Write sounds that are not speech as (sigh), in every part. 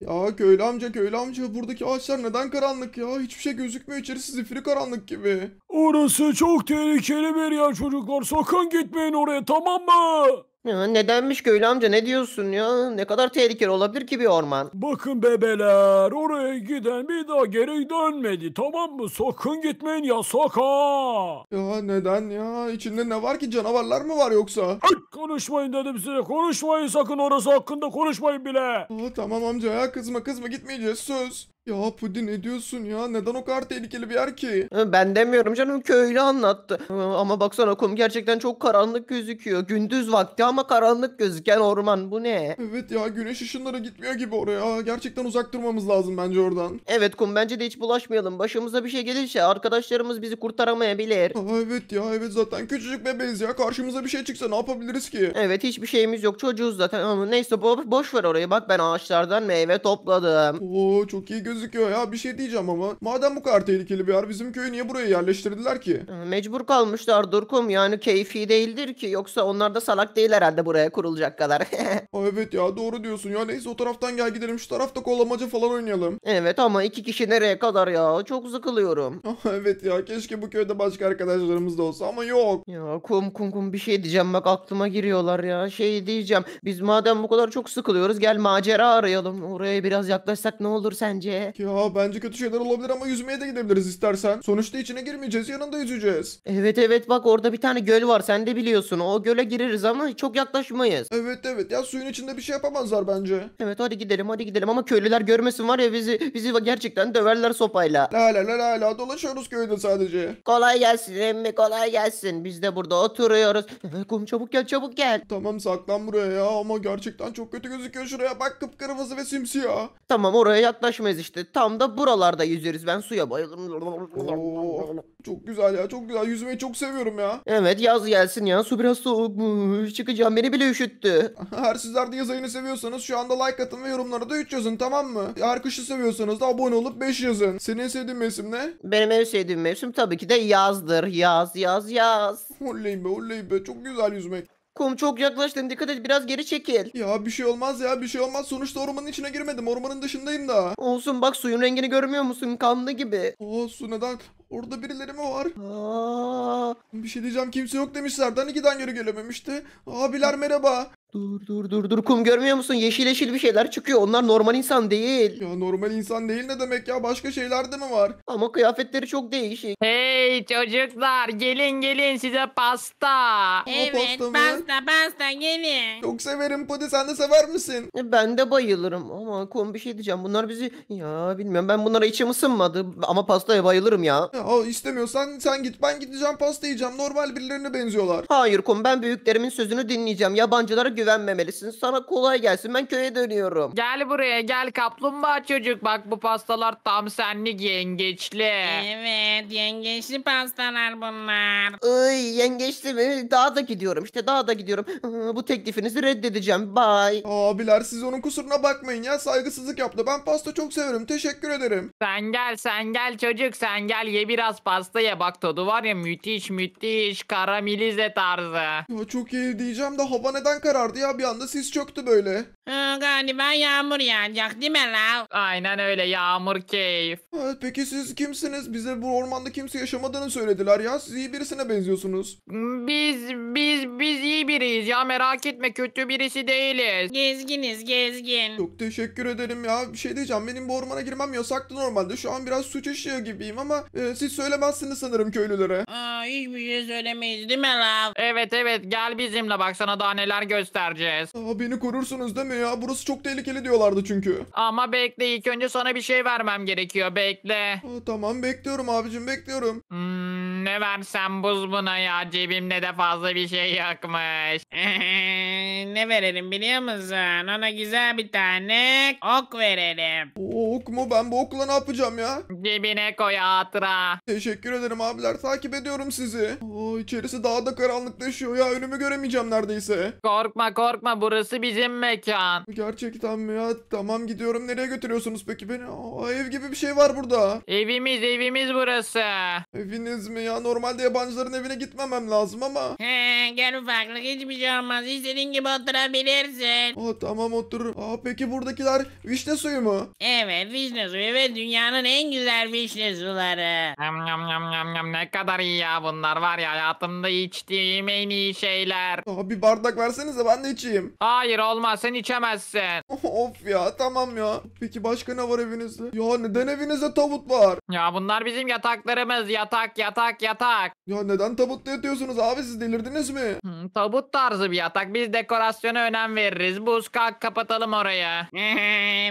Ya köylü amca köylü amca buradaki ağaçlar neden karanlık ya? Hiçbir şey gözükmüyor içerisi zifiri karanlık gibi. Orası çok tehlikeli bir yer çocuklar. Sakın gitmeyin oraya tamam mı? Ya nedenmiş köylü amca ne diyorsun ya? Ne kadar tehlikeli olabilir ki bir orman? Bakın bebeler oraya giden bir daha geri dönmedi tamam mı? Sakın gitmeyin yasak ha. Ya neden ya? İçinde ne var ki canavarlar mı var yoksa? Ay, konuşmayın dedim size konuşmayın sakın orası hakkında konuşmayın bile. Aa, tamam amca ya kızma kızma gitmeyeceğiz söz. Ya Pudi ne diyorsun ya? Neden o kadar tehlikeli bir yer ki? Ben demiyorum canım köylü anlattı. Ama baksana kum gerçekten çok karanlık gözüküyor. Gündüz vakti ama karanlık gözüken orman bu ne? Evet ya güneş ışınları gitmiyor gibi oraya. Gerçekten uzak durmamız lazım bence oradan. Evet kum bence de hiç bulaşmayalım. Başımıza bir şey gelirse arkadaşlarımız bizi kurtaramayabilir. Aa, evet ya evet zaten küçücük bebeğiz ya. Karşımıza bir şey çıksa ne yapabiliriz ki? Evet hiçbir şeyimiz yok çocuğuz zaten. neyse bo boş ver orayı. Bak ben ağaçlardan meyve topladım. Oo çok iyi gözüküyor ya. Bir şey diyeceğim ama. Madem bu kadar tehlikeli bir yer bizim köyü niye buraya yerleştirdiler ki? Mecbur kalmışlar Durkum. Yani keyfi değildir ki. Yoksa onlar da salak değil herhalde buraya kurulacak kadar. Aa, (laughs) evet ya doğru diyorsun. Ya neyse o taraftan gel gidelim. Şu tarafta kolamaca falan oynayalım. Evet ama iki kişi nereye kadar ya? Çok sıkılıyorum. (laughs) evet ya keşke bu köyde başka arkadaşlarımız da olsa ama yok. Ya kum kum kum bir şey diyeceğim bak aklıma giriyorlar ya. Şey diyeceğim. Biz madem bu kadar çok sıkılıyoruz gel macera arayalım. Oraya biraz yaklaşsak ne olur sence? Ya bence kötü şeyler olabilir ama yüzmeye de gidebiliriz istersen. Sonuçta içine girmeyeceğiz yanında yüzeceğiz. Evet evet bak orada bir tane göl var sen de biliyorsun. O göle gireriz ama çok yaklaşmayız. Evet evet ya suyun içinde bir şey yapamazlar bence. Evet hadi gidelim hadi gidelim ama köylüler görmesin var ya bizi bizi gerçekten döverler sopayla. La la la la la dolaşıyoruz köyde sadece. Kolay gelsin emmi kolay gelsin. Biz de burada oturuyoruz. Kum çabuk gel çabuk gel. Tamam saklan buraya ya ama gerçekten çok kötü gözüküyor şuraya bak kıpkırmızı ve simsiyah. Tamam oraya yaklaşmayız işte. İşte tam da buralarda yüzüyoruz. Ben suya bayılırım. çok güzel ya çok güzel. Yüzmeyi çok seviyorum ya. Evet yaz gelsin ya. Su biraz soğuk. Çıkacağım beni bile üşüttü. Her (laughs) sizler de yaz ayını seviyorsanız şu anda like atın ve yorumlara da 3 yazın tamam mı? Eğer kışı seviyorsanız da abone olup 5 yazın. Senin sevdiğin mevsim ne? Benim en sevdiğim mevsim tabii ki de yazdır. Yaz yaz yaz. Oley be oley be çok güzel yüzmek. Kum çok yaklaştın dikkat et biraz geri çekil. Ya bir şey olmaz ya bir şey olmaz. Sonuçta ormanın içine girmedim. Ormanın dışındayım da. Olsun bak suyun rengini görmüyor musun? Kanlı gibi. Oo su neden? Orada birileri mi var? Aa. Bir şey diyeceğim kimse yok demişlerdi. Hani giden yürü gelememişti. Abiler merhaba. Dur dur dur dur kum görmüyor musun? Yeşil yeşil bir şeyler çıkıyor. Onlar normal insan değil. Ya normal insan değil ne demek ya? Başka şeyler de mi var? Ama kıyafetleri çok değişik. Hey çocuklar gelin gelin size pasta. evet pasta pasta pasta gelin. Çok severim Podi sen de sever misin? E, ben de bayılırım. Ama kum bir şey diyeceğim. Bunlar bizi... Ya bilmiyorum ben bunlara içim ısınmadı. Ama pastaya bayılırım ya. Ya istemiyorsan sen git ben gideceğim pasta yiyeceğim. Normal birilerine benziyorlar. Hayır kum ben büyüklerimin sözünü dinleyeceğim. Yabancılara güvenmemelisin Sana kolay gelsin. Ben köye dönüyorum. Gel buraya gel kaplumbağa çocuk. Bak bu pastalar tam senlik yengeçli. Evet yengeçli pastalar bunlar. Ay yengeçli mi? Daha da gidiyorum. İşte daha da gidiyorum. Bu teklifinizi reddedeceğim. Bye. Abiler siz onun kusuruna bakmayın ya. Saygısızlık yaptı. Ben pasta çok severim. Teşekkür ederim. Sen gel sen gel çocuk sen gel. Ye biraz pasta ye. Bak tadı var ya müthiş müthiş. Karamelize tarzı. Ya çok iyi diyeceğim de hava neden karar vardı ya bir anda sis çöktü böyle galiba yağmur yağacak değil mi lan? Aynen öyle yağmur keyif. Evet, peki siz kimsiniz? Bize bu ormanda kimse yaşamadığını söylediler ya. Siz iyi birisine benziyorsunuz. Biz biz biz iyi biriyiz ya merak etme kötü birisi değiliz. Gezginiz gezgin. Çok teşekkür ederim ya. Bir şey diyeceğim. Benim bu ormana girmem yasaktı normalde. Şu an biraz suç işliyor gibiyim ama e, siz söylemezsiniz sanırım köylülere. Aa, hiçbir şey söylemeyiz değil mi lan? Evet evet gel bizimle bak sana daha neler göstereceğiz. Aa, beni korursunuz değil mi? ya? Burası çok tehlikeli diyorlardı çünkü. Ama bekle ilk önce sana bir şey vermem gerekiyor. Bekle. Ha, tamam bekliyorum abicim bekliyorum. Hmm, ne versem buz buna ya cebimde de fazla bir şey yokmuş. (laughs) ne verelim biliyor musun? Ona güzel bir tane ok verelim. O, ok mu? Ben bu okla ne yapacağım ya? Cebine koy hatıra. Teşekkür ederim abiler. Takip ediyorum sizi. Oo, içerisi daha da karanlıklaşıyor ya. Önümü göremeyeceğim neredeyse. Korkma korkma burası bizim mekan. Gerçekten mi ya? Tamam gidiyorum. Nereye götürüyorsunuz peki beni? Aa, ev gibi bir şey var burada. Evimiz evimiz burası. Eviniz mi ya? ya. Normalde yabancıların evine gitmemem lazım ama. He gel ufaklık hiçbir şey olmaz. İstediğin gibi oturabilirsin. Aa, tamam oturur. Aa, peki buradakiler vişne suyu mu? Evet vişne suyu ve dünyanın en güzel vişne suları. Yam yam yam yam yam ne kadar iyi ya bunlar var ya hayatımda içtiğim en iyi şeyler. Aa, bir bardak versenize ben de içeyim. Hayır olmaz sen içemezsin. (laughs) of ya tamam ya. Peki başka ne var evinizde? Ya neden evinizde tavut var? Ya bunlar bizim yataklarımız yatak yatak yatak Ya neden tabutta yatıyorsunuz abi siz delirdiniz mi? Hı, tabut tarzı bir yatak. Biz dekorasyona önem veririz. Buz kalk kapatalım oraya. (laughs)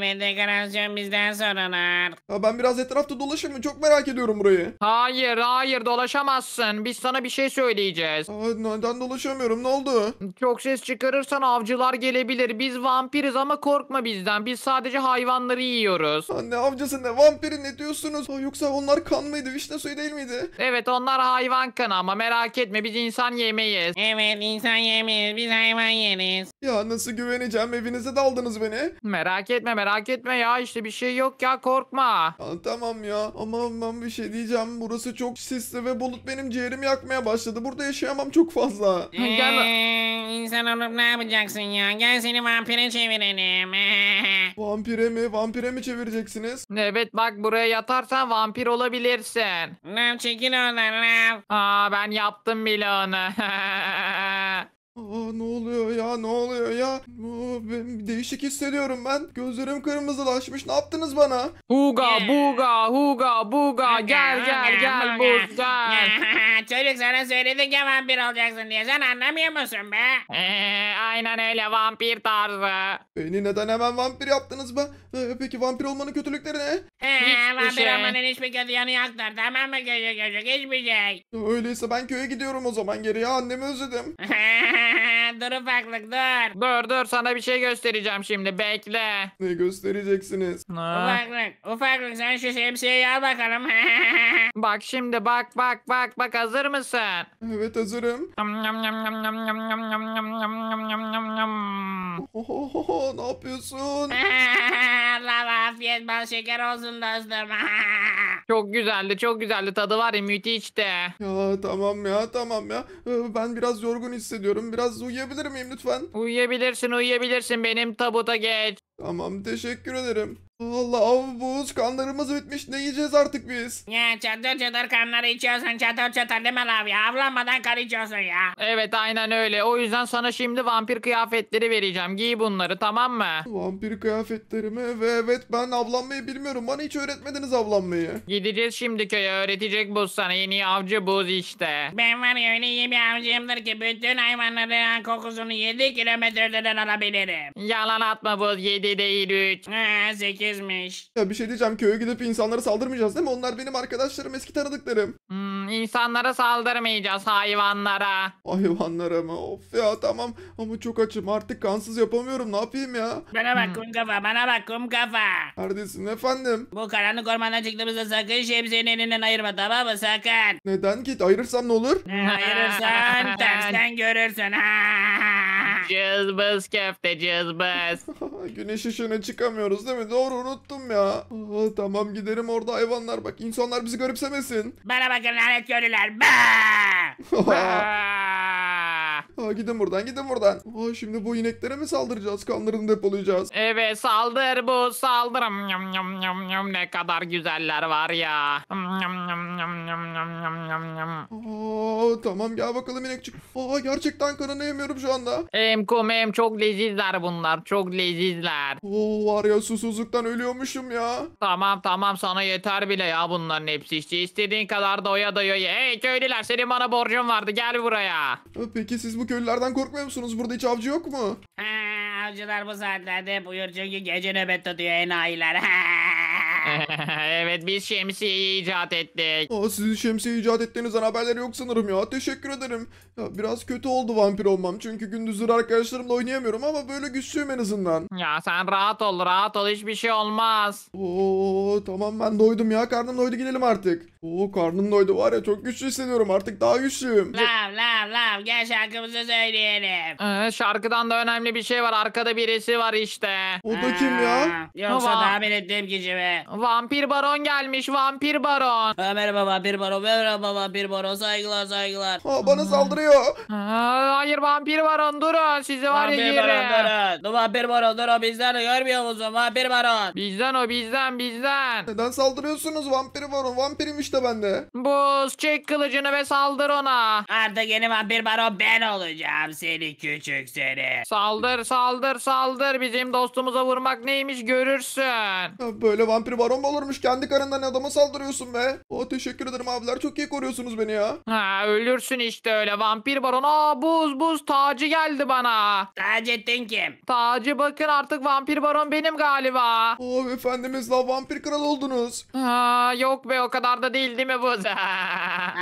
ve dekorasyon bizden sorulur. Ya ben biraz etrafta dolaşayım mı? Çok merak ediyorum burayı. Hayır hayır dolaşamazsın. Biz sana bir şey söyleyeceğiz. Aa, neden dolaşamıyorum ne oldu? Çok ses çıkarırsan avcılar gelebilir. Biz vampiriz ama korkma bizden. Biz sadece hayvanları yiyoruz. Aa, ne avcısı ne vampiri ne diyorsunuz? Aa, yoksa onlar kan mıydı? Vişne suyu değil miydi? Evet o onlar hayvan kanı ama merak etme biz insan yemeyiz. Evet insan yemeyiz biz hayvan yeriz. Ya nasıl güveneceğim evinize daldınız beni. Merak etme merak etme ya işte bir şey yok ya korkma. Ya, tamam ya ama ben bir şey diyeceğim burası çok sisli ve bulut benim ciğerimi yakmaya başladı. Burada yaşayamam çok fazla. Eee insan olup ne yapacaksın ya gel seni vampire çevirelim. (laughs) vampire mi vampire mi çevireceksiniz? Evet bak buraya yatarsan vampir olabilirsin. Lan çekil oradan. Aa ben yaptım bile onu. (laughs) Aa ne oluyor ya ne oluyor ya? Aa, ben değişik hissediyorum ben. Gözlerim kırmızılaşmış. Ne yaptınız bana? Huga buga huga buga gel gel gel buz gel. (laughs) Çocuk sana söyledik ya vampir olacaksın diye. Sen anlamıyor musun be? Ee, aynen öyle vampir tarzı. Beni neden hemen vampir yaptınız be? Ee, peki vampir olmanın kötülükleri ne? Şey. Hiçbir Ee, şey. şey. bana hiçbir kötü yanı yoktur. Tamam mı çocuk kötü hiçbir şey. Öyleyse ben köye gidiyorum o zaman geriye annemi özledim. (laughs) dur ufaklık dur. Dur dur sana bir şey göstereceğim şimdi bekle. Ne göstereceksiniz? Ha. Ufaklık ufaklık sen şu şemsiyeyi al bakalım. Bak şimdi bak bak bak bak hazır mısın? Evet hazırım. Yam, Ohohoho, ne yapıyorsun? Allah afiyet bal şeker olsun dostum. Çok güzeldi çok güzeldi tadı var ya müthişti. Ya tamam ya tamam ya. Ben biraz yorgun hissediyorum. Biraz uyuyabilir uyuyabilir miyim lütfen? Uyuyabilirsin uyuyabilirsin benim tabuta geç. Tamam teşekkür ederim. Allah av kanlarımız bitmiş ne yiyeceğiz artık biz? Ya çatır çatır kanları içiyorsun çatır çatır değil mi abi? Avlanmadan kan içiyorsun ya. Evet aynen öyle o yüzden sana şimdi vampir kıyafetleri vereceğim giy bunları tamam mı? Vampir kıyafetlerimi ve evet ben avlanmayı bilmiyorum bana hiç öğretmediniz avlanmayı. Gideceğiz şimdi köye öğretecek bu sana yeni avcı buz işte. Ben var ya öyle iyi bir avcıyımdır ki bütün hayvanların kokusunu 7 kilometreden alabilirim. Yalan atma buz 7 7 değil 3. Ha 8'miş. Ya bir şey diyeceğim köye gidip insanlara saldırmayacağız değil mi? Onlar benim arkadaşlarım eski tanıdıklarım. Hmm, insanlara saldırmayacağız hayvanlara. Hayvanlara mı? Of ya tamam ama çok açım artık kansız yapamıyorum ne yapayım ya? Bana bak hmm. kum kafa bana bak kum kafa. Neredesin efendim? Bu karanlık ormandan çıktığımızda sakın şemsiyeni elinden ayırma tamam mı sakın. Neden ki ayırırsam ne olur? Ayırırsan (laughs) tersten görürsün. Ha. Cızbız köfte cızbız. Güneş ışığına çıkamıyoruz değil mi? Doğru unuttum ya. Aa, tamam giderim orada hayvanlar bak. insanlar bizi garipsemesin. Bana bakın lanet görüler. Baa! (laughs) Aa, gidin buradan gidin buradan. Aa, şimdi bu ineklere mi saldıracağız? Kanlarını depolayacağız. Evet saldır bu saldır. Yum, yum, yum, yum. Ne kadar güzeller var ya. Yum, yum, yum, yum, yum, yum, yum, yum. Aa, tamam gel bakalım inekçik. Aa, gerçekten kanını yemiyorum şu anda. Em kum em çok lezizler bunlar. Çok lezizler. Oo, var ya susuzluktan ölüyormuşum ya. Tamam tamam sana yeter bile ya bunların hepsi işte. İstediğin kadar doya doya ye. Hey köylüler senin bana borcun vardı gel buraya. Peki siz siz bu köylülerden korkmuyor musunuz? Burada hiç avcı yok mu? Ha, avcılar bu saatlerde buyur çünkü gece nöbet tutuyor enayiler. (laughs) evet biz şemsiyeyi icat ettik. Aa, sizin şemsiyeyi icat ettiğinizden haberleri yok sanırım ya. Teşekkür ederim. Ya, biraz kötü oldu vampir olmam. Çünkü gündüzleri arkadaşlarımla oynayamıyorum ama böyle güçlüyüm en azından. Ya sen rahat ol rahat ol hiçbir şey olmaz. Oo tamam ben doydum ya. Karnım doydu gidelim artık. Oo karnım doydu var ya çok güçlü hissediyorum artık daha güçlüyüm. Lav lav lav gel şarkımızı söyleyelim. Ee, şarkıdan da önemli bir şey var arkada birisi var işte. O da kim ya? Yoksa tahmin ettiğim kişi mi? Vampir baron gelmiş vampir baron. Ha, merhaba vampir baron merhaba vampir baron saygılar saygılar. Ha, bana saldırıyor. Aa, hayır vampir baron durun sizi var ya Vampir baron yeri. durun. vampir baron durun bizden görmüyor musun vampir baron? Bizden o bizden bizden. Neden saldırıyorsunuz Vampir Baron vampirim işte işte bende. Buz çek kılıcını ve saldır ona. Artık yeni vampir baron ben olacağım seni küçük seni. Saldır saldır saldır bizim dostumuza vurmak neymiş görürsün. Böyle vampir baron mu olurmuş? Kendi karından adama saldırıyorsun be. O teşekkür ederim abiler. Çok iyi koruyorsunuz beni ya. Ha ölürsün işte öyle vampir baron. Aa buz buz tacı geldi bana. Taceddin kim? Tacı bakın artık vampir baron benim galiba. Oh efendimiz la vampir kral oldunuz. Ha yok be o kadar da değil değil mi bu?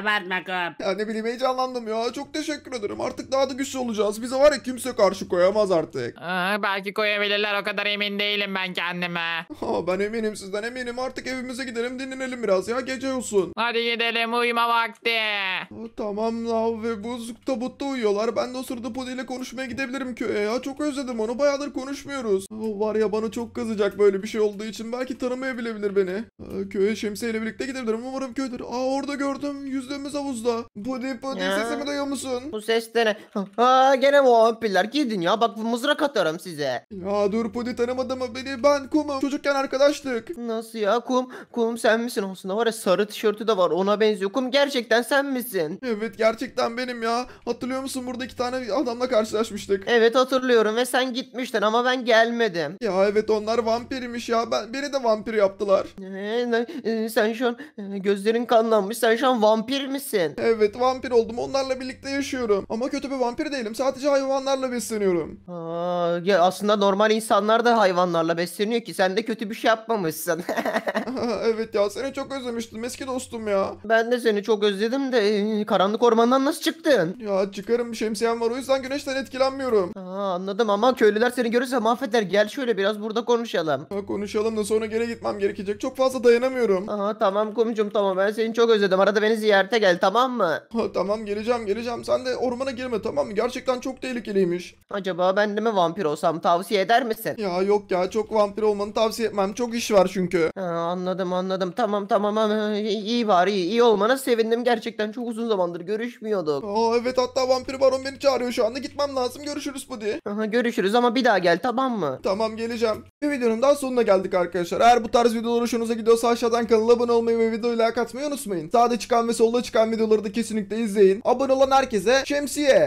Abartma kop. Ya ne bileyim heyecanlandım ya. Çok teşekkür ederim. Artık daha da güçlü olacağız. Bize var ya kimse karşı koyamaz artık. Aa, belki koyabilirler o kadar emin değilim ben kendime. Ha, ben eminim sizden eminim. Artık evimize gidelim dinlenelim biraz ya. Gece olsun. Hadi gidelim uyuma vakti. Ha, tamam Lav ve Buz tabutta uyuyorlar. Ben de o sırada Pudi ile konuşmaya gidebilirim köye ya. Çok özledim onu. Bayağıdır konuşmuyoruz. O var ya bana çok kızacak böyle bir şey olduğu için. Belki tanımayabilebilir beni. Ee, köye şemsiyle birlikte gidebilirim ama umarım köyleri. Aa orada gördüm. Yüzlerimiz havuzda. Pudi pudi Ya. sesimi duyuyor musun? Bu sesleri. Ha gene bu vampirler gidin ya. Bak mızrak atarım size. Ya dur Pudi tanımadı mı beni? Ben Kumu. Çocukken arkadaştık. Nasıl ya kum? Kum sen misin? Aslında var ya sarı tişörtü de var ona benziyor. Kum gerçekten sen misin? Evet gerçekten benim ya. Hatırlıyor musun burada iki tane adamla karşılaşmıştık. Evet hatırlıyorum ve sen gitmiştin ama ben gelmedim. Ya evet onlar vampirmiş ya. Ben, beni de vampir yaptılar. Ee, e, sen şu an e, Gözlerin kanlanmış. Sen şu an vampir misin? Evet vampir oldum. Onlarla birlikte yaşıyorum. Ama kötü bir vampir değilim. Sadece hayvanlarla besleniyorum. Aa, ya aslında normal insanlar da hayvanlarla besleniyor ki. Sen de kötü bir şey yapmamışsın. (laughs) (laughs) evet ya seni çok özlemiştim eski dostum ya. Ben de seni çok özledim de e, karanlık ormandan nasıl çıktın? Ya çıkarım şemsiyem var o yüzden güneşten etkilenmiyorum. Aa, anladım ama köylüler seni görürse mahveder. Gel şöyle biraz burada konuşalım. Ha, konuşalım da sonra geri gitmem gerekecek. Çok fazla dayanamıyorum. Aa, tamam komicim ama ben seni çok özledim. Arada beni ziyarete gel tamam mı? tamam geleceğim geleceğim. Sen de ormana girme tamam mı? Gerçekten çok tehlikeliymiş. Acaba ben de mi vampir olsam tavsiye eder misin? Ya yok ya çok vampir olmanı tavsiye etmem. Çok iş var çünkü. Ha, anladım anladım. Tamam tamam iyi, var iyi. iyi olmana sevindim. Gerçekten çok uzun zamandır görüşmüyorduk. Aa evet hatta vampir baron beni çağırıyor şu anda. Gitmem lazım. Görüşürüz Buddy. Aha, görüşürüz ama bir daha gel tamam mı? Tamam geleceğim. Bir videonun daha sonuna geldik arkadaşlar. Eğer bu tarz videolar hoşunuza gidiyorsa aşağıdan kanala abone olmayı ve videoyu like atmayı unutmayın. Sağda çıkan ve solda çıkan videoları da kesinlikle izleyin. Abone olan herkese şemsiye.